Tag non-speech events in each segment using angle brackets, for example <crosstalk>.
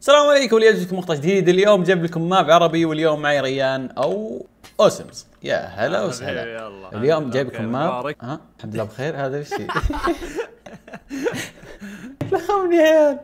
السلام عليكم واليوم جبتكم مقطع جديد اليوم جاب لكم ماب عربي واليوم معي ريان او اوسمز يا هلا وسهلا اليوم جايب لكم ماب ها الحمد لله بخير هذا الشيء <laughs> لخمني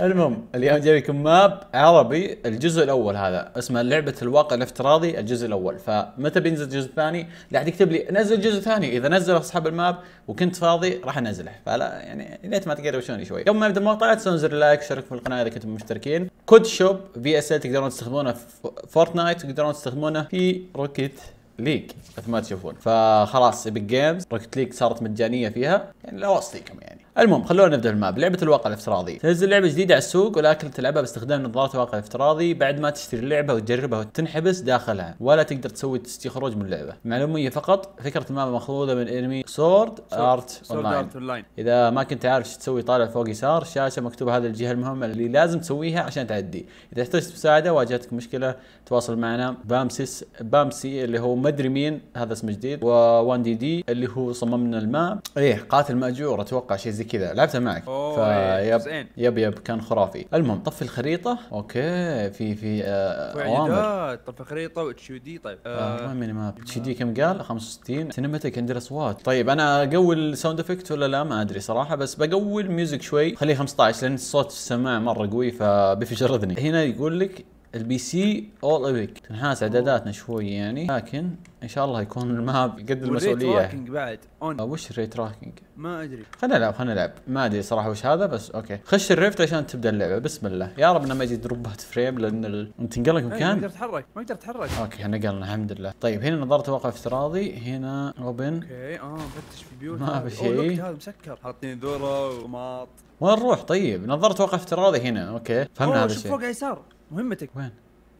المهم اليوم جاي لكم ماب عربي الجزء الاول هذا اسمه لعبه الواقع الافتراضي الجزء الاول فمتى بينزل الجزء الثاني لا احد يكتب لي نزل الجزء الثاني اذا نزل اصحاب الماب وكنت فاضي راح انزله فلا يعني ليت ما تقروشوني شوي قبل ما نبدا المقطع لا تنسون زر اللايك وشاركوا في القناه اذا كنتم مشتركين كود شوب في اس ال تقدرون تستخدمونه في فورتنايت تقدرون تستخدمونه في روكيت ليج مثل ما تشوفون فخلاص ايبك جيمز روكت ليج صارت مجانيه فيها يعني لو اصليكم يعني المهم خلونا نبدا الماب لعبه الواقع الافتراضي تنزل لعبه جديده على السوق ولكن تلعبها باستخدام نظارات الواقع الافتراضي بعد ما تشتري اللعبه وتجربها وتنحبس داخلها ولا تقدر تسوي تستخرج من اللعبه معلوميه فقط فكره الماب ماخوذه من انمي سورد ارت اونلاين اذا ما كنت عارف شو تسوي طالع فوق يسار الشاشه مكتوب هذه الجهه المهمه اللي لازم تسويها عشان تعدي اذا احتجت مساعده واجهتك مشكله تواصل معنا بامسيس بامسي اللي هو مدري مين هذا اسم جديد و1 دي دي اللي هو صممنا الماب ايه قاتل ماجور اتوقع شيء زي كذا لعبتها معك اوه إيه، يب يب يب كان خرافي المهم طفي الخريطه اوكي في في آه اوامر طفي الخريطه واتش دي طيب آه آه ميني ماب اتش دي كم قال 65 سينماتيك عندي اصوات طيب انا اقوي الساوند افكت ولا لا ما ادري صراحه بس بقوي الميوزك شوي خليه 15 لان الصوت في السماعه مره قوي فبيفجر اذني هنا يقول لك البي سي اول ايبك تنحاس اعداداتنا شوي يعني لكن ان شاء الله يكون الماب قد المسؤوليه تراكنج بعد اون وش الري تراكنج؟ ما ادري خلينا نلعب خلينا نلعب ما ادري صراحه وش هذا بس اوكي خش الريفت عشان تبدا اللعبه بسم الله يا رب انه ما يجي دروبات فريم لان ال... تنقلك إيه، مكان ما اقدر اتحرك ما اقدر اتحرك اوكي نقلنا الحمد لله طيب هنا نظرت واقع افتراضي هنا اوبن اوكي اه فتش في بيوت ما في شيء هذا مسكر حاطين ذره وطماط وين نروح طيب نظرت واقع افتراضي هنا اوكي فهمنا هذا الشيء فوق يسار مهمتك وين؟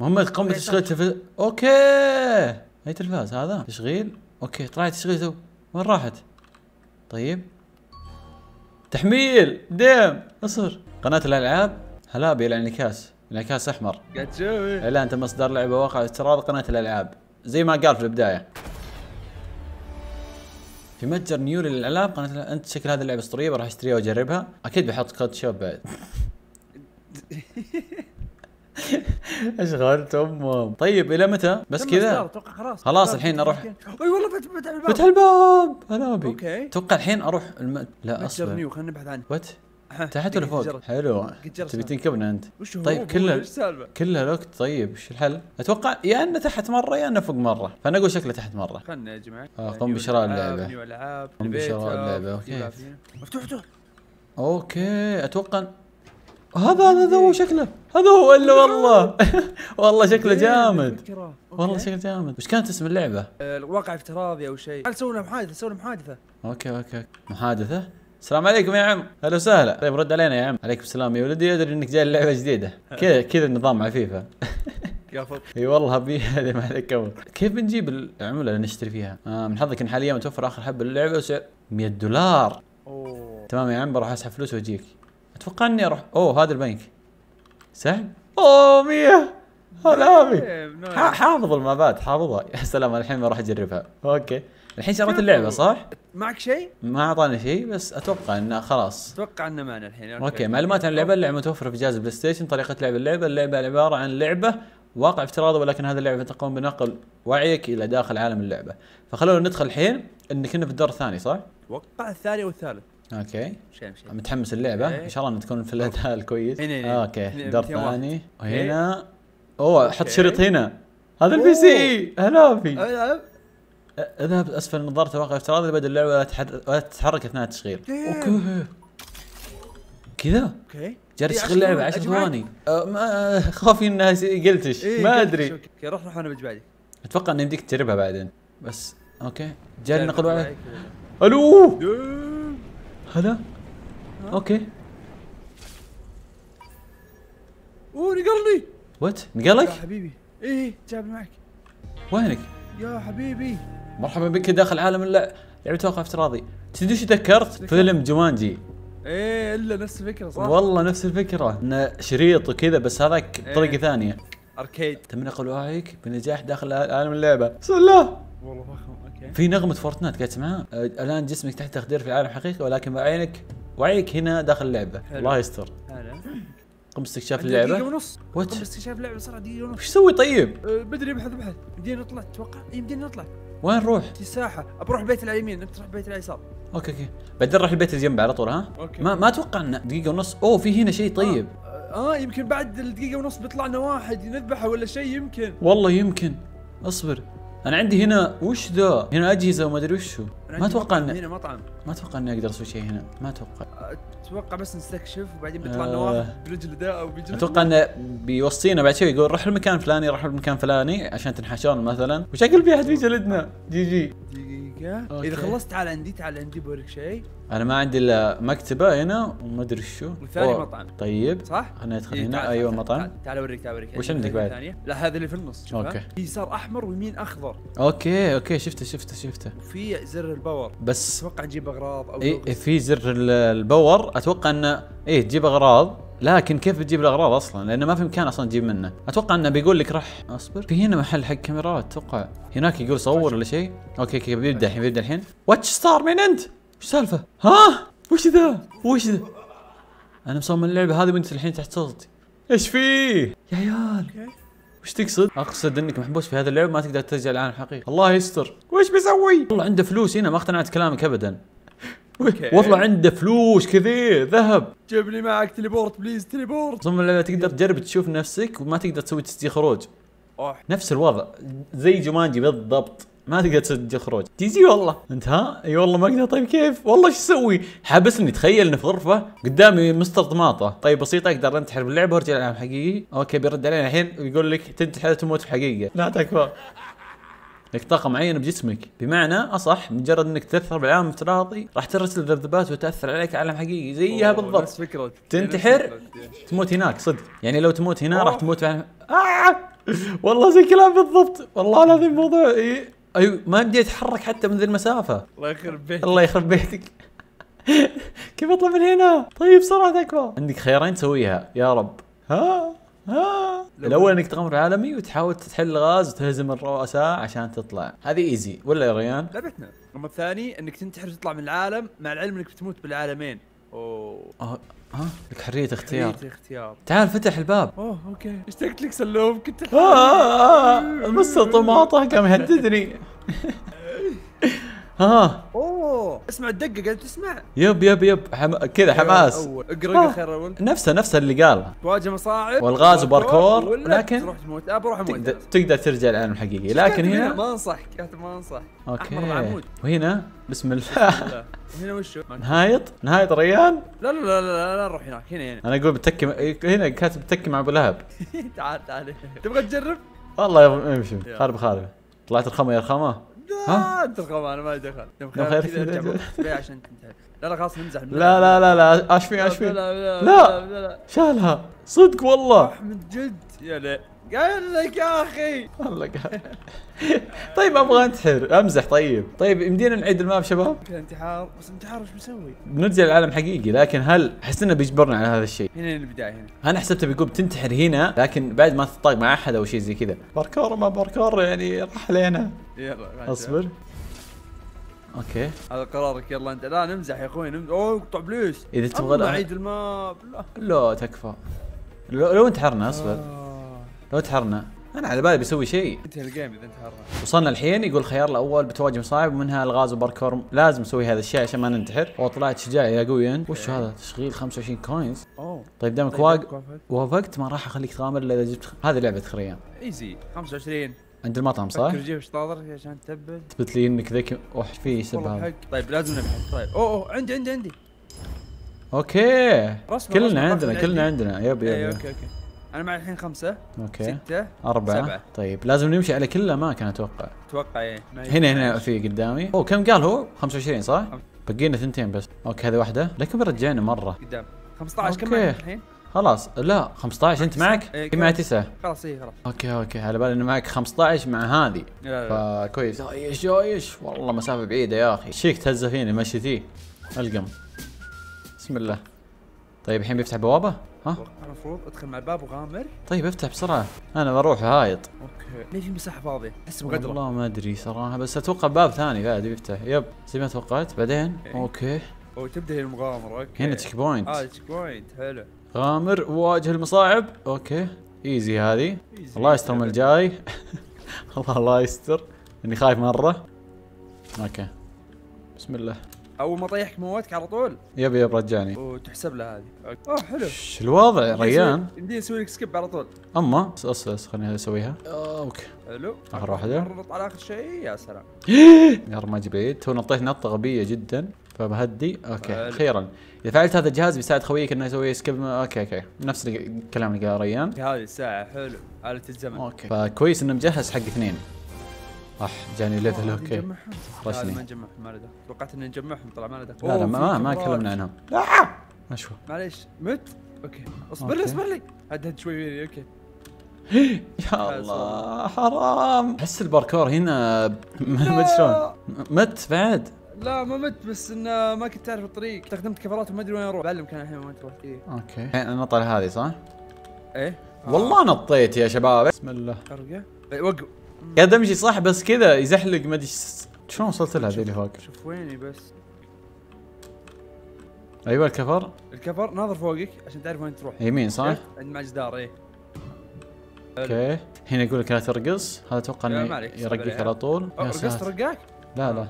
مهمة قم بتشغيل تلفزيون اوكي اي تلفاز هذا تشغيل اوكي طلعت تشغيل تو وين راحت؟ طيب تحميل ديم اصبر قناة الالعاب هلا بالانعكاس انعكاس احمر قاعد تسوي اعلان تم اصدار لعبة واقع افتراضي قناة الالعاب زي ما قال في البداية في متجر نيو للالعاب قناه انت شكل هذه اللعبه اسطوريه بروح اشتريها واجربها اكيد بحط كود شوب بعد <laughs> <laughs> اشغلت امهم طيب الى متى بس كذا خلاص خلاص الحين اروح اي والله فتح الباب فتح الباب انا ابي اوكي اتوقع الحين اروح الم... لا اصبر نيو خلينا نبحث عنه وات تحت ولا فوق؟ حلو تبي تنكبنا انت وش هو طيب كلها كلها لوكت طيب وش الحل؟ اتوقع يا انه تحت مره يا انه فوق مره فانا اقول شكله تحت مره خلنا يا جماعه قم آه، بشراء اللعبه قم بشراء اللعبه آه، اوكي مفتوح مفتوح اوكي اتوقع هذا هذا هو إيه. شكله هذا هو الا إيه. والله <laughs> والله شكله إيه، جامد والله شكله جامد وش كانت اسم اللعبه؟ آه، الواقع افتراضي او شيء هل سوينا محادثه سوينا محادثه اوكي اوكي محادثه السلام عليكم يا عم اهلا وسهلا طيب رد علينا يا عم عليكم السلام يا ولدي ادري انك جاي لعبه جديده <laughs> كذا كذا النظام مع فيفا <laughs> اي والله ابي هذه ما عليك كيف بنجيب العمله اللي نشتري فيها؟ آه من حظك ان حاليا متوفر اخر حبه للعبه وسعر 100 دولار اوه تمام يا عم بروح اسحب فلوس واجيك اتوقع اني اروح اوه هذا البنك سهل اوه 100 هلا ابي إيه، حافظ المابات حافظها يا سلام الحين بروح اجربها اوكي الحين شريت اللعبه صح؟ معك شيء؟ ما اعطاني شيء بس اتوقع انه خلاص اتوقع انه معنا الحين اوكي, أوكي. معلومات عن اللعبه اللعبه متوفره في جهاز البلاي ستيشن طريقه لعب اللعبه اللعبه عباره عن لعبه واقع افتراضي ولكن هذه اللعبه تقوم بنقل وعيك الى داخل عالم اللعبه فخلونا ندخل الحين ان كنا في الدور الثاني صح؟ اتوقع الثاني والثالث اوكي مشكلة مشكلة متحمس اللعبة إيه. ان شاء الله تكون في الاداء الكويس إيه، إيه، اوكي دور ثاني وهنا اوه حط شريط هنا هذا البي سي في اذهب اسفل نظارة الواقع افتراضي لبدء اللعبة ولا تتحرك اثناء التشغيل كذا اوكي جالس تشغل لعبة 10 ثواني أه، أه، خوفي انها قلتش ما ادري اوكي روح روح انا بجبالي اتوقع ان يمديك تجربها بعدين بس اوكي جري نقل وعي الو هذا اوكي اوه نقلني وات نقلك؟ يا حبيبي ايه جاب معك وينك؟ يا حبيبي مرحبا بك داخل عالم اللعب يعني لعبة واقع افتراضي تدري ايش تذكرت؟ فيلم جوانجي ايه الا نفس الفكره صح؟ والله نفس الفكره انه شريط وكذا بس هذاك إيه. بطريقه إيه. ثانيه اركيد تم نقل هيك بنجاح داخل عالم اللعبه بسم الله والله فخم في نغمه فورتنايت قاعد تسمعها أه، الان جسمك تحت تخدير في العالم الحقيقي ولكن بعينك وعيك هنا داخل اللعبه الله يستر قم استكشاف اللعبه دقيقه ونص وات قم استكشاف اللعبه صار دقيقه ونص ايش اسوي طيب؟ أه بدري ابحث ابحث يمدينا نطلع تتوقع؟ يمدينا إيه، نطلع وين نروح؟ في ساحه بروح البيت على اليمين انت تروح البيت على اليسار اوكي اوكي بعدين نروح البيت اللي على طول ها؟ أوكي. ما ما اتوقع انه دقيقه ونص اوه في هنا شيء طيب آه. اه يمكن بعد الدقيقة ونص بيطلع لنا واحد نذبحه ولا شيء يمكن والله يمكن اصبر انا عندي هنا وش ذا؟ هنا اجهزه وما ادري وش ما اتوقع هنا مطعم ما اتوقع اني اقدر اسوي شيء هنا ما اتوقع اتوقع بس نستكشف وبعدين بيطلع آه. نواف برجل ذا او بجلد اتوقع انه بيوصينا بعد شوي يقول روح المكان الفلاني روح المكان الفلاني عشان تنحشون مثلا وشكل في احد بيجلدنا جي جي جي جي أوكي. اذا خلصت تعال عندي تعال عندي بوريك شيء انا ما عندي الا مكتبه هنا وما ادري شو والثاني مطعم طيب صح انا ادخل إيه، هنا تعال ايوه مطعم تعال اوريك تعال اوريك وش عندك بعد؟ لا هذا اللي في النص اوكي يسار احمر ويمين اخضر اوكي اوكي شفته شفته شفته وفي زر الباور بس اتوقع نجيب اغراض او إيه في زر الباور اتوقع انه ايه تجيب اغراض لكن كيف بتجيب الاغراض اصلا لانه ما في امكان اصلا تجيب منه اتوقع انه بيقول لك روح اصبر في هنا محل حق كاميرات اتوقع هناك يقول صور ولا شيء اوكي اوكي بيبدا الحين بيبدا الحين واتش ستار مين انت وش سالفه ها وش ذا وش ذا انا مصمم اللعبه هذه وانت الحين تحت صوتي ايش فيه يا عيال وش تقصد؟ اقصد انك محبوس في هذا اللعب ما تقدر ترجع للعالم الحقيقي، الله يستر، وش بيسوي؟ والله عنده فلوس هنا ما اقتنعت كلامك ابدا، وطلع والله عنده فلوس كثير ذهب جيب لي معك تليبورت بليز تليبورت ثم لما تقدر تجرب تشوف نفسك وما تقدر تسوي خروج أوح. نفس الوضع زي جمانجي بالضبط ما تقدر تسجل خروج تيجي والله انت ها اي والله ما اقدر طيب كيف والله ايش اسوي حابسني تخيل انه في غرفه قدامي مستر طماطه طيب بسيطه اقدر انتحر باللعبه وارجع العالم حقيقي اوكي بيرد علينا الحين ويقول لك تنتحر تموت في حقيقه لا تكفى لك طاقه معينه بجسمك بمعنى اصح مجرد انك تاثر بالعالم الافتراضي راح ترسل ذبذبات وتاثر عليك عالم حقيقي زيها بالضبط فكره تنتحر يعني. تموت هناك صدق يعني لو تموت هنا راح تموت بعالم... آه! والله زي كلام بالضبط والله العظيم الموضوع إيه؟ ايوه ما بدي اتحرك حتى من ذي المسافه الله يخرب بيتك الله يخرب بيتك <laughs> كيف اطلع من هنا؟ طيب سرعتك تكفى عندك خيارين تسويها يا رب ها <gasps> الاول انك تغامر عالمي وتحاول تحل الغاز وتهزم الرؤساء عشان تطلع هذه ايزي ولا يا ريان لعبتنا الرقم الثاني انك تنتحر وتطلع من العالم مع العلم انك بتموت بالعالمين اوه ها أه، أه؟ لك حرية اختيار حرية اختيار تعال فتح الباب اوه اوكي اشتقت لك سلوم كنت آه آه آه. الطماطة قام يهددني <laughs> ها اوه اسمع الدقه قاعد تسمع يب يب يب حم... كذا حماس اقرا خير اول نفسه نفسه اللي قالها تواجه مصاعب والغاز وباركور لكن تروح تموت ابى بروح اموت تقدر, ترجع للعالم الحقيقي لكن هنا ما انصحك ما انصح اوكي وهنا بسم الله هنا وشو؟ <laughs> نهايط؟ نهايط ريان؟ لا لا لا لا, لا نروح هناك هنا هنا انا اقول بتكي هنا كاتب بتكي مع ابو لهب <laughs> تعال تعال تبغى تجرب؟ والله يا امشي إيه، خارب خارب طلعت الخمه يا رخامه ها انت الغباء انا ما دخل يوم خيرك ارجع عشان تنتهي لا لا خلاص نمزح لا لا لا لا اشفي اشفي لا لا لا شالها صدق والله احمد جد يا ليه قال لك يا اخي والله قال طيب ابغى انتحر امزح طيب طيب يمدينا نعيد الماب شباب في انتحار بس انتحار وش بنسوي؟ بنرجع العالم حقيقي لكن هل احس انه بيجبرنا على هذا الشيء؟ هنا البدايه هنا انا حسبته بيقول بتنتحر هنا لكن بعد ما تطاق مع احد او شيء زي كذا باركور ما باركور يعني راح علينا يلا اصبر اوكي هذا قرارك يلا انت لا نمزح يا اخوي نمزح اوه اقطع بليس اذا تبغى اعيد الماب لا لا تكفى لو, لو انتحرنا اصبر آه. لو تحرنا انا على بالي بيسوي شيء انتهى الجيم اذا انتحرنا وصلنا الحين يقول الخيار الاول بتواجه مصاعب ومنها الغاز وباركور لازم نسوي هذا الشيء عشان ما ننتحر وطلعت شجاع يا قوي انت وش هذا تشغيل 25 كوينز اوه طيب دامك طيب، واق... وافقت ما راح اخليك تغامر الا اذا جبت هذه لعبه خريان ايزي 25 عند المطعم صح؟ تجيب جيب شطاطر عشان تبل تثبت لي انك ذكي اوه في سبب طيب لازم نبحث طيب اوه اوه عندي عندي عندي اوكي رسمة كلنا رسمة عندنا كلنا عندنا يب يب, إيه، يب. اوكي اوكي انا معي الحين خمسه اوكي سته اربعه سبعة. طيب لازم نمشي على كل الاماكن اتوقع اتوقع ايه هنا هنا في قدامي او كم قال هو 25 صح؟ بقينا ثنتين بس اوكي هذه واحده لكن رجعنا مره قدام 15 كم الحين؟ خلاص لا 15 انت معك؟ اي معي 9 خلاص اي خلاص اوكي اوكي على بالي انه معك 15 مع هذه لا لا فكويس جايش جايش والله مسافه بعيده يا اخي شيك تهزه فيني مشيتيه القم بسم الله طيب الحين بيفتح بوابه؟ ها؟ المفروض ادخل مع الباب وغامر طيب افتح بسرعه انا بروح هايط اوكي ليه في مساحه فاضيه احس مقدره والله ما ادري صراحه بس اتوقع باب ثاني بعد بيفتح يب زي ما توقعت بعدين إيه. اوكي وتبدا المغامره اوكي هنا تشيك بوينت اه تشيك بوينت حلو غامر واجه المصاعب اوكي ايزي هذه الله يستر من الجاي <laughs> الله الله يستر اني خايف مره اوكي بسم الله اول ما طيحك موتك على طول يب يب رجعني وتحسب له هذه اوه حلو ايش الوضع يا ريان يمديني اسوي لك سكيب على طول اما اص خليني اسويها اوكي حلو اخر واحده نربط على اخر شيء يا سلام <gasps> يا رب ما جبيت هو نطيت نطه غبيه جدا فبهدي اوكي اخيرا اذا فعلت هذا الجهاز بيساعد خويك انه يسوي سكيب اوكي اوكي نفس الكلام اللي قال ريان هذه الساعه حلو آلة الزمن اوكي فكويس انه مجهز حق اثنين اح جاني ليفل اوكي رشني ما نجمعهم ما له دخل توقعت ان نجمعهم طلع ما له دخل لا لا ما ما كلمنا عنهم لا ما شو معليش مت اوكي اصبر لي اصبر لي هد هد شوي اوكي <gasps> يا الله حرام احس الباركور هنا <laughs> ما ادري شلون مت بعد لا ما مت بس انه ما كنت اعرف الطريق استخدمت كفرات وما ادري وين اروح بعلمك انا الحين وين تروح إيه. اوكي الحين النطله هذه صح؟ ايه والله آه. نطيت يا شباب بسم الله ارقى إيه، وقف قاعد امشي صح بس كذا يزحلق ما ادري شلون وصلت لها ذي اللي فوق؟ شوف ويني بس ايوه الكفر الكفر ناظر فوقك عشان تعرف وين تروح يمين صح؟ عند مع الجدار اي اوكي هنا يقول لك لا ترقص هذا اتوقع انه يرقك على طول رقصت رقاك؟ لا لا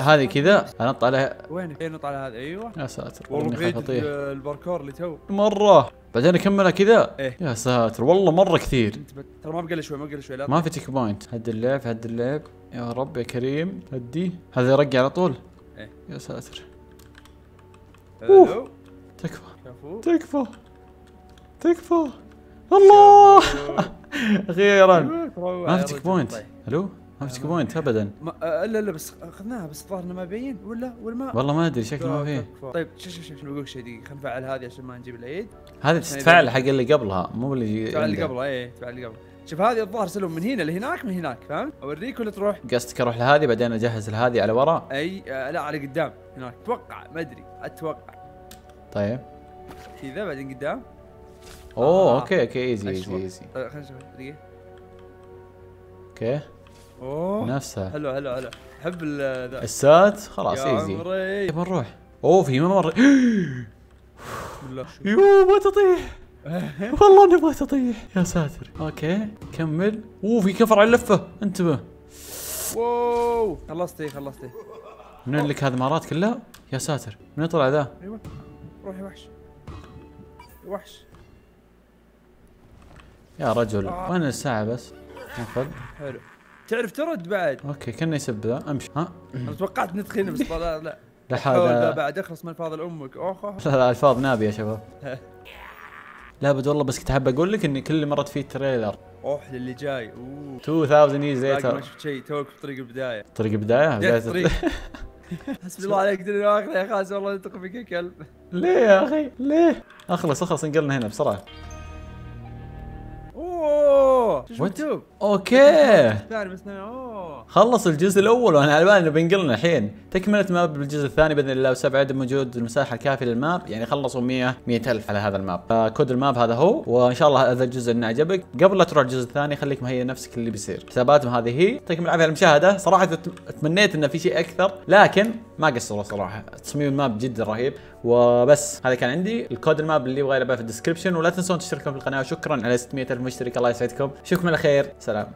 هذه كذا انط عليها وين؟ إيه، نط على هذا ايوه يا ساتر والله الباركور اللي تو مره بعدين اكملها كذا إيه؟ يا ساتر والله مره كثير ترى ما بقى شوي ما بقى شوي لا ما في تيك بوينت هدي اللعب هدي اللعب يا رب يا كريم هدي هذا يرقع على طول إيه؟ يا ساتر أوه. تكفى تكفى تكفى الله <laughs> اخيرا ما في تيك بوينت طيب. الو مافتش بوينت ابدا الا أه، الا بس اخذناها بس الظاهر انه ما بين ولا ولا ما والله ما ادري شكله ما في طيب شوف شوف شوف بقول شيء دقيقه خلينا نفعل هذه عشان ما نجيب العيد هذه تتفعل حق اللي قبلها مو اللي تفعل اللي قبلها اي تفعل اللي قبلها شوف هذه الظاهر سلم من هنا لهناك من هناك فهمت؟ اوريك ولا تروح؟ قصدك اروح لهذه بعدين اجهز لهذه على ورا؟ اي آه لا على قدام هناك اتوقع ما ادري اتوقع طيب كذا بعدين قدام اوه آه. اوكي اوكي ايزي ايزي ايزي أه، خلينا نشوف دقيقه اوكي اوه نفسها حلو حلو حلو احب ذا السات خلاص ايزي عمري إيه. نروح اوه في ممر يو ما تطيح <laughs> والله اني ما تطيح يا ساتر اوكي كمل اوه في كفر على اللفه انتبه واو خلصتي خلصتي من لك هذه المهارات كلها يا ساتر من طلع ذا ايوه روح يا وحش وحش يا رجل آه. وين الساعه بس حلو تعرف ترد بعد اوكي كنا يسب ذا امشي ها انا توقعت ندخل بس لا <laughs> لا لا بعد اخلص من الفاظ امك اوخ لا لا الفاظ نابيه يا شباب لابد والله بس كنت حاب اقول لك اني كل مره فيه تريلر اوح للي جاي اوه 2000 يز ليتر ما شفت شيء توك في طريق البدايه طريق البدايه؟ بدايه الطريق <laughs> حسبي الله عليك دنيا واخره يا خالد والله نثق فيك يا كلب ليه يا اخي ليه؟ اخلص اخلص انقلنا هنا بسرعه نعم. اوه مكتوب اوكي خلص الجزء الاول وانا على بالي انه بينقلنا الحين تكمله ماب بالجزء الثاني باذن الله وسبع عدم وجود المساحه الكافيه للماب يعني خلصوا 100 100000 على هذا الماب فكود الماب هذا هو وان شاء الله هذا الجزء انه عجبك قبل لا تروح الجزء الثاني خليك مهيئ نفسك اللي بيصير حساباتهم هذه هي يعطيكم العافيه على المشاهده صراحه تمنيت انه في شيء اكثر لكن ما قصروا صراحه تصميم الماب جدا رهيب وبس هذا كان عندي الكود الماب اللي يبغى يلعبها في الديسكربشن ولا تنسون تشتركون في القناه وشكرا على 600 الف مشترك الله يسعدكم اشوفكم على خير سلام